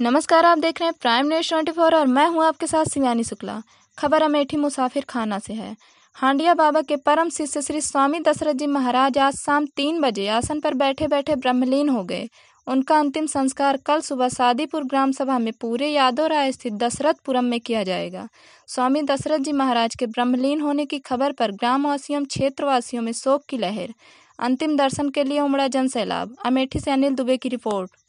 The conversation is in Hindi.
नमस्कार आप देख रहे हैं प्राइम न्यूज ट्वेंटी फोर और मैं हूं आपके साथ शिवानी शुक्ला खबर अमेठी मुसाफिर खाना से है हांडिया बाबा के परम शिष्य श्री स्वामी दशरथ जी महाराज आज शाम तीन बजे आसन पर बैठे बैठे ब्रह्मलीन हो गए उनका अंतिम संस्कार कल सुबह सादीपुर ग्राम सभा में पूरे यादव राय स्थित दशरथपुरम में किया जाएगा स्वामी दशरथ जी महाराज के ब्रह्मलीन होने की खबर पर ग्रामवासियों एवं क्षेत्रवासियों में शोक की लहर अंतिम दर्शन के लिए उमड़ा जन सैलाब अमेठी से अनिल दुबे की रिपोर्ट